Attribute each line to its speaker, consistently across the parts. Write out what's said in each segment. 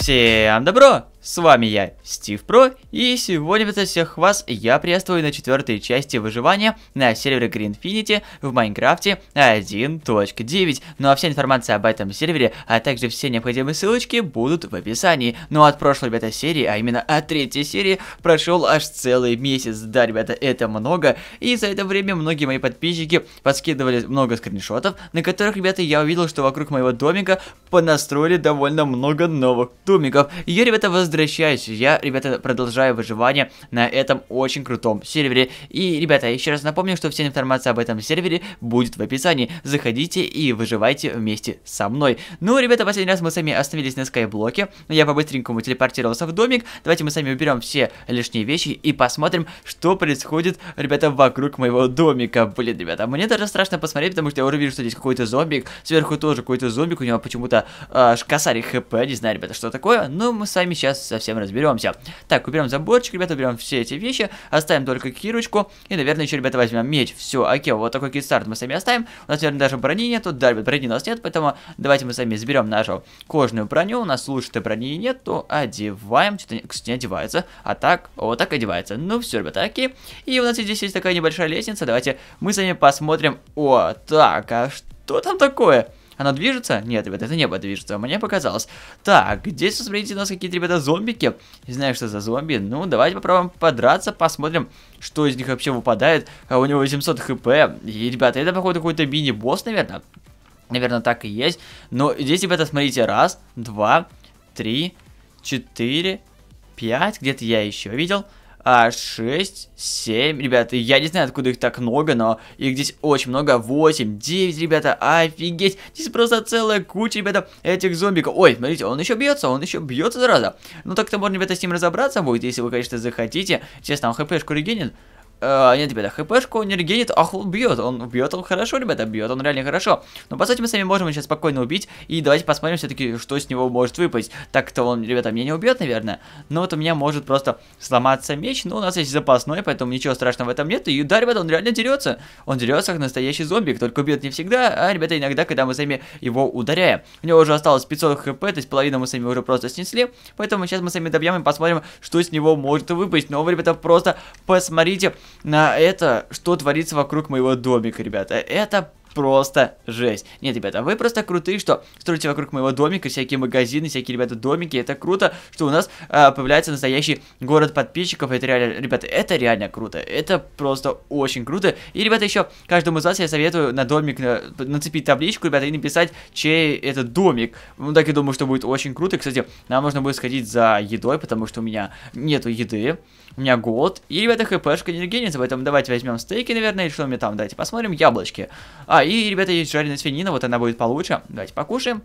Speaker 1: Всем добро! С вами я, Стив Про, и сегодня для всех вас я приветствую на четвертой части выживания на сервере Greenfinity в Майнкрафте 1.9. Ну а вся информация об этом сервере, а также все необходимые ссылочки будут в описании. Ну а от прошлой бета-серии, а именно от третьей серии, прошел аж целый месяц. Да, ребята, это много, и за это время многие мои подписчики подскидывали много скриншотов, на которых, ребята, я увидел, что вокруг моего домика понастроили довольно много новых домиков. И я, ребята, воздрожу возвращаюсь. Я, ребята, продолжаю выживание на этом очень крутом сервере. И, ребята, еще раз напомню, что вся информация об этом сервере будет в описании. Заходите и выживайте вместе со мной. Ну, ребята, последний раз мы с вами остановились на скайблоке. Я по-быстренькому телепортировался в домик. Давайте мы с вами уберем все лишние вещи и посмотрим, что происходит, ребята, вокруг моего домика. Блин, ребята, мне даже страшно посмотреть, потому что я уже вижу, что здесь какой-то зомбик. Сверху тоже какой-то зомбик. У него почему-то э, косарь хп. Не знаю, ребята, что такое. Но ну, мы с вами сейчас совсем разберемся. Так, уберем заборчик, ребята, уберем все эти вещи, оставим только кирочку, и, наверное, еще, ребята, возьмем меч. Все, окей, вот такой кикстарт мы сами оставим. У нас, наверное, даже брони нету, да, ребят, брони у нас нет, поэтому давайте мы сами заберем нашу кожную броню, у нас лучше-то брони нет, то одеваем, что-то, кстати, не одевается, а так, вот так одевается. Ну, все, ребята, окей. И у нас здесь есть такая небольшая лестница, давайте мы с вами посмотрим. О, так, а что там такое? Она движется? Нет, ребята, это небо движется, мне показалось. Так, здесь, смотрите, у нас какие-то, ребята, зомбики. Не знаю, что за зомби. Ну, давайте попробуем подраться, посмотрим, что из них вообще выпадает. А у него 800 хп. И, ребята, это, походу, какой-то мини-босс, наверное. Наверное, так и есть. Но здесь, ребята, смотрите, раз, два, три, четыре, пять. Где-то я еще видел а, 6, 7, ребята, я не знаю, откуда их так много, но их здесь очень много, 8, 9, ребята, офигеть, здесь просто целая куча, ребята, этих зомбиков, ой, смотрите, он еще бьется, он еще бьется, зараза, ну так-то можно, ребята, с ним разобраться будет, если вы, конечно, захотите, сейчас там хпшку регенит, Uh, э, нет, ребята, хпшку он не регенит, ах, бьет, Он бьет, он хорошо, ребята, бьет, он реально хорошо. Но, по сути, мы с вами можем сейчас спокойно убить. И давайте посмотрим все-таки, что с него может выпасть. Так-то он, ребята, меня не убьет, наверное. Но вот у меня может просто сломаться меч. Но у нас есть запасной, поэтому ничего страшного в этом нет. И да, ребята, он реально дерется. Он дерется, как настоящий зомби, Только убьет не всегда, а, ребята, иногда, когда мы с вами его ударяем. У него уже осталось 500 хп, то есть половину мы с вами уже просто снесли. Поэтому сейчас мы с вами добьем и посмотрим, что с него может выпасть. Но вы, ребята, просто посмотрите на это, что творится вокруг моего домика, ребята. Это просто жесть. Нет, ребята, вы просто крутые, что строите вокруг моего домика всякие магазины, всякие, ребята, домики. Это круто, что у нас э, появляется настоящий город подписчиков. Это реально, ребята, это реально круто. Это просто очень круто. И, ребята, еще каждому из вас я советую на домик на, нацепить табличку, ребята, и написать, чей это домик. Ну, так я думаю, что будет очень круто. Кстати, нам нужно будет сходить за едой, потому что у меня нету еды. У меня голод. И, ребята, хпшка не регенится, поэтому давайте возьмем стейки, наверное, или что мне там, давайте посмотрим. Яблочки. А, и, ребята, есть жареная свинина, вот она будет получше. Давайте покушаем.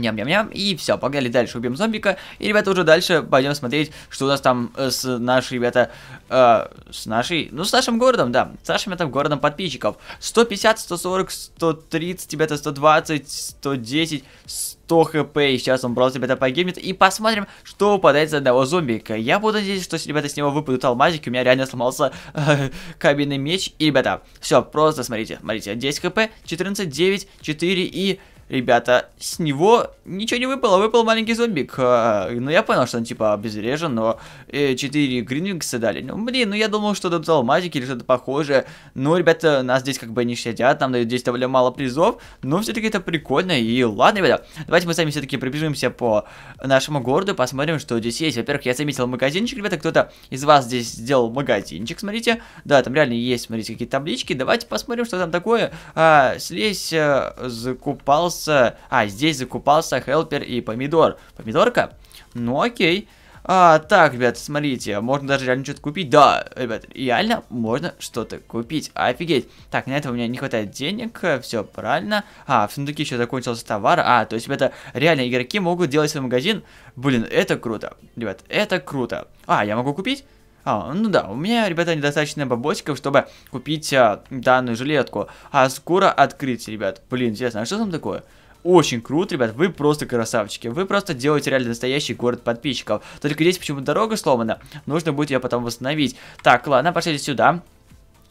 Speaker 1: Ням-ням-ням, и все, погнали дальше, убьем зомбика, и, ребята, уже дальше пойдем смотреть, что у нас там э, с нашей, ребята, э, с нашей, ну, с нашим городом, да, с нашим, это, городом подписчиков. 150, 140, 130, ребята, 120, 110, 100 хп, и сейчас он просто, ребята, погибнет, и посмотрим, что выпадает из одного зомбика. Я буду надеяться, что, ребята, с него выпадут алмазики, у меня реально сломался э, кабельный меч, и, ребята, все, просто смотрите, смотрите, 10 хп, 14, 9, 4 и ребята, с него ничего не выпало, выпал маленький зомбик. Э, ну, я понял, что он, типа, обезврежен, но 4 э, гринвингса дали. Ну, блин, ну я думал, что тут алмазики или что-то похожее. Но, ребята, нас здесь как бы не щадят, нам дают здесь довольно мало призов, но все-таки это прикольно. И ладно, ребята, давайте мы сами все-таки пробежимся по нашему городу, посмотрим, что здесь есть. Во-первых, я заметил магазинчик, ребята, кто-то из вас здесь сделал магазинчик, смотрите. Да, там реально есть, смотрите, какие таблички. Давайте посмотрим, что там такое. А, слезь, э, закупался закупался... А, здесь закупался хелпер и помидор. Помидорка? Ну окей. А, так, ребят, смотрите, можно даже реально что-то купить. Да, ребят, реально можно что-то купить. Офигеть. Так, на это у меня не хватает денег, все правильно. А, в сундуке еще закончился товар. А, то есть, ребята, реально игроки могут делать свой магазин. Блин, это круто. Ребят, это круто. А, я могу купить? А, ну да, у меня, ребята, недостаточно бабосиков, чтобы купить а, данную жилетку. А скоро открыть, ребят. Блин, интересно, а что там такое? очень круто, ребят, вы просто красавчики, вы просто делаете реально настоящий город подписчиков. Только здесь почему-то дорога сломана, нужно будет ее потом восстановить. Так, ладно, пошли сюда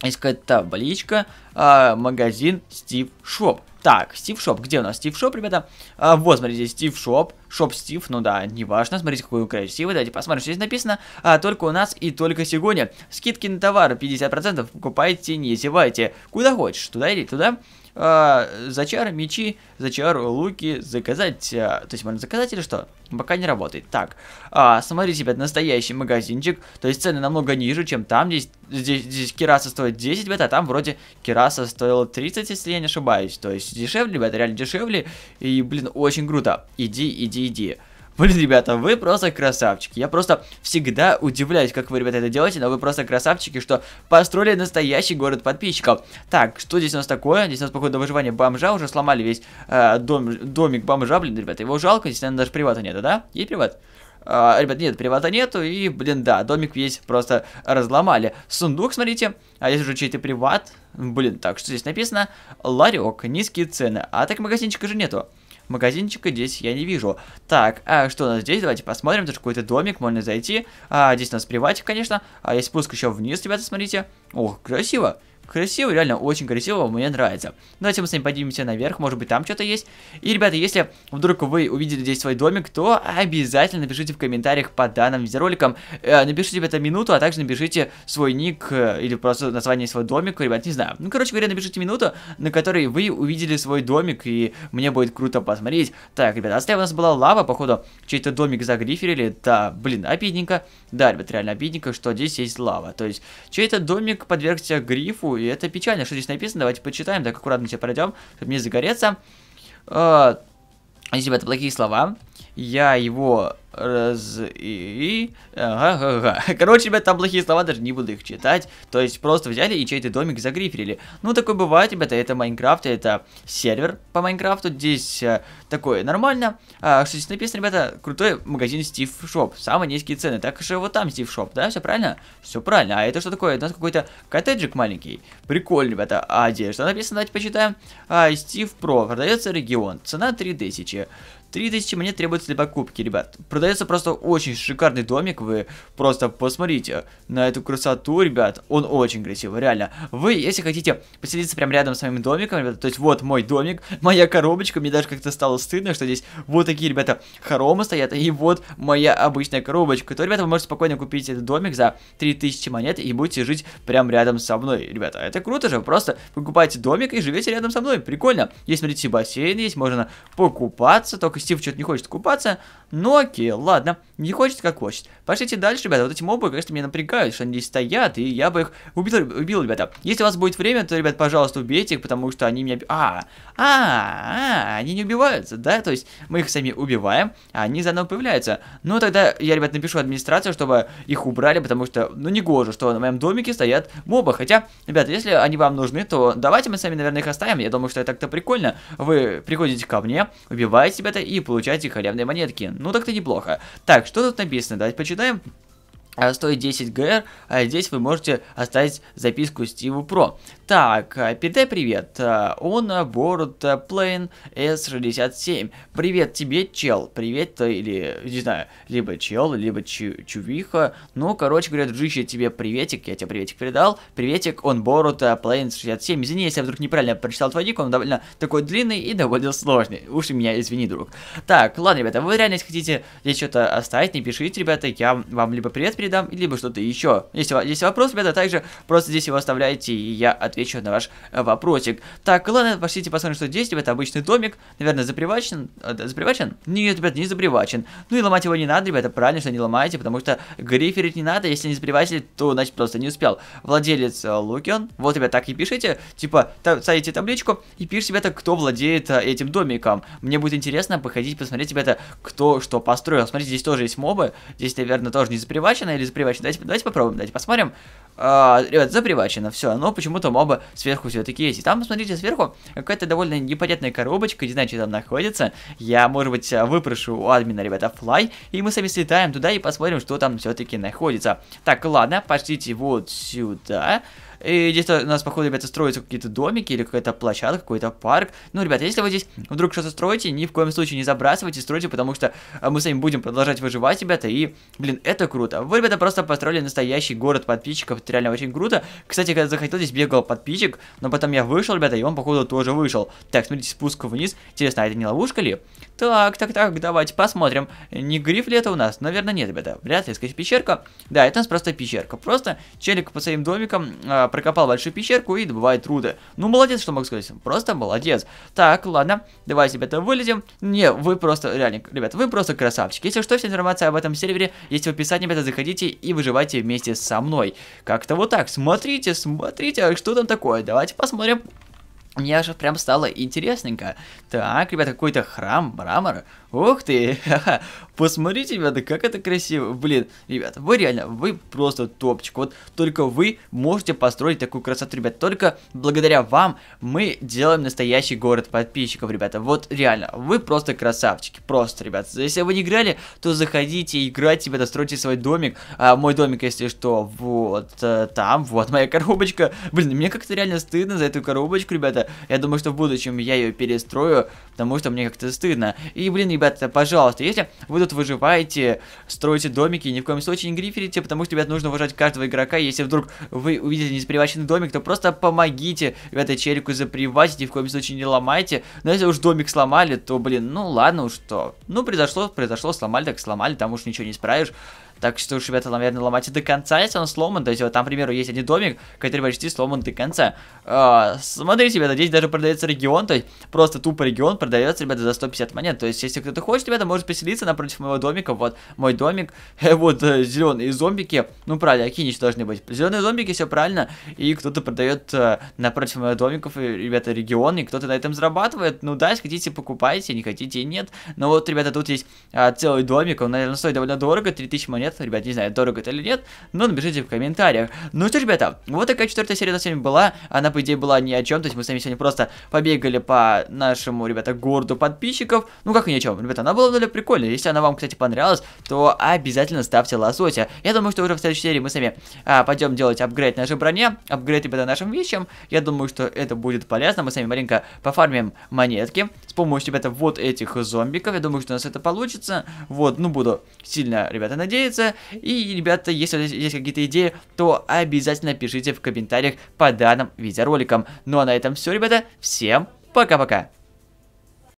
Speaker 1: есть какая-то табличка, э, магазин Стив Шоп. Так, Стив Шоп, где у нас Стив Шоп, ребята? А, вот, смотрите, Стив Шоп, Шоп Стив, ну да, неважно, смотрите, какой красивый, давайте посмотрим, что здесь написано. А, только у нас и только сегодня. Скидки на товар 50%, покупайте, не зевайте. Куда хочешь, туда или туда э, а, зачар мечи, зачар луки, заказать... Э, а, то есть можно заказать или что? Пока не работает. Так, э, смотрите, ребят, настоящий магазинчик. То есть цены намного ниже, чем там. Здесь, здесь, здесь кераса стоит 10, ребят, а там вроде кераса стоила 30, если я не ошибаюсь. То есть дешевле, ребят, реально дешевле. И, блин, очень круто. Иди, иди, иди. Блин, ребята, вы просто красавчики. Я просто всегда удивляюсь, как вы, ребята, это делаете, но вы просто красавчики, что построили настоящий город подписчиков. Так, что здесь у нас такое? Здесь у нас, походу, выживание бомжа. Уже сломали весь э, дом, домик бомжа, блин, ребята. Его жалко, здесь, наверное, даже привата нету, да? Есть приват? А, ребят, нет, привата нету, и, блин, да, домик весь просто разломали. Сундук, смотрите, а здесь уже чей-то приват. Блин, так, что здесь написано? Ларек, низкие цены. А так магазинчика же нету. Магазинчика здесь я не вижу. Так, а что у нас здесь? Давайте посмотрим. Тут какой-то домик, можно зайти. А, здесь у нас приватик, конечно. А есть спуск еще вниз, ребята, смотрите. Ох, красиво красиво, реально очень красиво, мне нравится. Давайте ну, мы с вами поднимемся наверх, может быть там что-то есть. И, ребята, если вдруг вы увидели здесь свой домик, то обязательно напишите в комментариях под данным видеороликом. Э, напишите, ребята, минуту, а также напишите свой ник э, или просто название своего домика, ребят, не знаю. Ну, короче говоря, напишите минуту, на которой вы увидели свой домик, и мне будет круто посмотреть. Так, ребята, а у нас была лава, походу, чей-то домик загриферили. Да, блин, обидненько. Да, ребят, реально обидненько, что здесь есть лава. То есть, чей-то домик подвергся грифу, и это печально, что здесь написано. Давайте почитаем, так аккуратно все пройдем, чтобы не загореться. Здесь, э, ребята, плохие слова я его раз... И... Ага, ага. Короче, ребят, там плохие слова, даже не буду их читать. То есть просто взяли и чей-то домик загриферили. Ну, такое бывает, ребята, это Майнкрафт, это сервер по Майнкрафту. Здесь э, такое нормально. А, что здесь написано, ребята, крутой магазин Стив Шоп. Самые низкие цены. Так же вот там Стив Шоп, да? Все правильно? Все правильно. А это что такое? Это у нас какой-то коттеджик маленький. Прикольно, ребята. А, одежда написано, давайте почитаем. А, Стив Про. Продается регион. Цена 3000. 3000 монет требуется для покупки, ребят. Продается просто очень шикарный домик, вы просто посмотрите на эту красоту, ребят. Он очень красивый, реально. Вы, если хотите поселиться прямо рядом с моим домиком, ребята, то есть вот мой домик, моя коробочка, мне даже как-то стало стыдно, что здесь вот такие, ребята, хоромы стоят, и вот моя обычная коробочка. То, ребята, вы можете спокойно купить этот домик за 3000 монет и будете жить прямо рядом со мной, ребята. Это круто же, просто покупайте домик и живете рядом со мной, прикольно. Есть, смотрите, бассейн есть, можно покупаться, только Стив что-то не хочет купаться, но окей, ладно, не хочет как хочет. Пошлите дальше, ребята, вот эти мобы, конечно, меня напрягают, что они здесь стоят, и я бы их убил, убил, ребята. Если у вас будет время, то, ребят, пожалуйста, убейте их, потому что они меня... А, а, а, они не убиваются, да, то есть мы их сами убиваем, а они заново появляются. Ну, тогда я, ребят, напишу администрацию, чтобы их убрали, потому что, ну, не гоже, что на моем домике стоят мобы, хотя, ребят, если они вам нужны, то давайте мы сами, наверное, их оставим, я думаю, что это как-то прикольно. Вы приходите ко мне, убиваете, ребята, и получаете халявные монетки. Ну так-то неплохо. Так, что тут написано? Давайте почитаем. А стоит 10 ГР, а здесь вы можете оставить записку Стиву Про. Так, э, передай привет. Э, он борт Plane S67. Привет тебе, чел. Привет, ты э, или, не знаю, либо чел, либо чу чувиха. Ну, короче говоря, дружище, тебе приветик. Я тебе приветик передал. Приветик, он борт Plane 67. Извини, если я вдруг неправильно прочитал твой ник, он довольно такой длинный и довольно сложный. Уж и меня извини, друг. Так, ладно, ребята, вы реально, если хотите здесь что-то оставить, не пишите, ребята. Я вам либо привет передам, либо что-то еще. Если есть вопрос, ребята, также просто здесь его оставляйте, и я отвечу на ваш э, вопросик. Так, ладно, пошлите посмотрим, что здесь, это обычный домик. Наверное, запривачен? Э, запривачен? Нет, ребята, не запривачен. Ну и ломать его не надо, ребята, правильно, что не ломаете, потому что гриферить не надо, если не запривачили, то, значит, просто не успел. Владелец э, Лукион, вот, ребята, так и пишите, типа, та ставите табличку и пишите, ребята, кто владеет этим домиком. Мне будет интересно походить, посмотреть, ребята, кто что построил. Смотрите, здесь тоже есть мобы, здесь, наверное, тоже не запривачены, привачено или запривачено? Давайте, давайте попробуем, давайте посмотрим. А, ребят, запривачено, все, но почему-то моба сверху все-таки есть. И там, посмотрите сверху какая-то довольно непонятная коробочка, не знаю, что там находится. Я, может быть, выпрошу у админа, ребята, флай, и мы сами слетаем туда и посмотрим, что там все-таки находится. Так, ладно, пошлите вот сюда. И здесь у нас, походу, ребята, строятся какие-то домики или какая-то площадка, какой-то парк. Ну, ребята, если вы здесь вдруг что-то строите, ни в коем случае не забрасывайте, стройте, потому что а, мы с вами будем продолжать выживать, ребята, и, блин, это круто. Вы, ребята, просто построили настоящий город подписчиков, это реально очень круто. Кстати, когда захотел, здесь бегал подписчик, но потом я вышел, ребята, и он, походу, тоже вышел. Так, смотрите, спуск вниз. Интересно, а это не ловушка ли? Так, так, так, давайте посмотрим. Не гриф ли это у нас? Наверное, нет, ребята. Вряд ли, скорее, пещерка. Да, это у нас просто пещерка. Просто челик по своим домикам а, прокопал большую пещерку и добывает руды. Ну, молодец, что могу сказать. Просто молодец. Так, ладно, давайте, это вылезем. Не, вы просто, реально, ребят, вы просто красавчики. Если что, вся информация об этом сервере есть в описании, ребята, заходите и выживайте вместе со мной. Как-то вот так, смотрите, смотрите, а что там такое? Давайте посмотрим. Мне аж прям стало интересненько. Так, ребята, какой-то храм, мрамор. Ух ты, ха-ха, посмотрите, ребята, как это красиво. Блин, ребята, вы реально, вы просто топчик. Вот только вы можете построить такую красоту, ребят. Только благодаря вам мы делаем настоящий город подписчиков, ребята. Вот реально, вы просто красавчики, просто, ребят. Если вы не играли, то заходите, играйте, ребята, стройте свой домик. А, мой домик, если что, вот а, там, вот моя коробочка. Блин, мне как-то реально стыдно за эту коробочку, ребята. Я думаю, что в будущем я ее перестрою, потому что мне как-то стыдно. И, блин, ребята, пожалуйста, если вы тут выживаете, строите домики, ни в коем случае не гриферите, потому что, ребят, нужно уважать каждого игрока. Если вдруг вы увидите незаприваченный домик, то просто помогите, ребята, челику запривать, ни в коем случае не ломайте. Но если уж домик сломали, то, блин, ну ладно уж что. Ну, произошло, произошло, сломали так сломали, там уж ничего не исправишь. Так что уж, ребята, наверное, ломайте до конца, если он сломан. То есть, вот там, к примеру, есть один домик, который почти сломан до конца. А, смотрите, ребята, здесь даже продается регион, то есть просто тупо регион продается, ребята, за 150 монет. То есть, если кто-то хочет, ребята, может поселиться напротив моего домика. Вот мой домик, э, вот э, зеленые зомбики. Ну, правильно, какие еще должны быть? Зеленые зомбики, все правильно. И кто-то продает э, напротив моего домиков, ребята, регион, и кто-то на этом зарабатывает. Ну да, если хотите, покупайте, не хотите, нет. Но вот, ребята, тут есть а, целый домик, он, наверное, стоит довольно дорого, 3000 монет нет, ребят, не знаю, дорого это или нет, но напишите в комментариях. Ну что, ребята, вот такая четвертая серия у нас сегодня была, она, по идее, была ни о чем, то есть мы с вами сегодня просто побегали по нашему, ребята, городу подписчиков, ну как и ни о чем, ребята, она была довольно прикольная, если она вам, кстати, понравилась, то обязательно ставьте лосося. Я думаю, что уже в следующей серии мы с вами а, пойдем делать апгрейд нашей броне, апгрейд, ребята, нашим вещам, я думаю, что это будет полезно, мы с вами маленько пофармим монетки с помощью, ребята, вот этих зомбиков, я думаю, что у нас это получится, вот, ну буду сильно, ребята, надеяться, нравится. И, ребята, если есть какие-то идеи, то обязательно пишите в комментариях по данным видеороликам. Ну а на этом все, ребята. Всем пока-пока.